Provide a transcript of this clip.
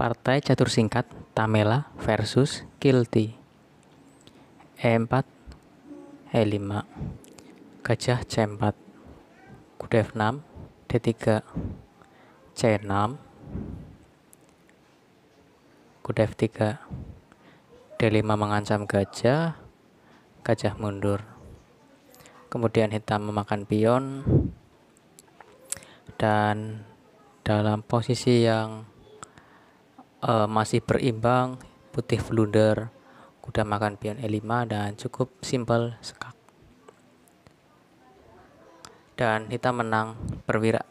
Partai Catur Singkat Tamela versus Kilti E4 E5 e Gajah C4 Kuda F6 D3 C6 Kuda F3 D5 mengancam gajah Gajah mundur Kemudian hitam memakan pion Dan dalam posisi yang uh, masih berimbang, putih blunder, kuda makan pion E5 dan cukup simpel sekak. Dan kita menang perwira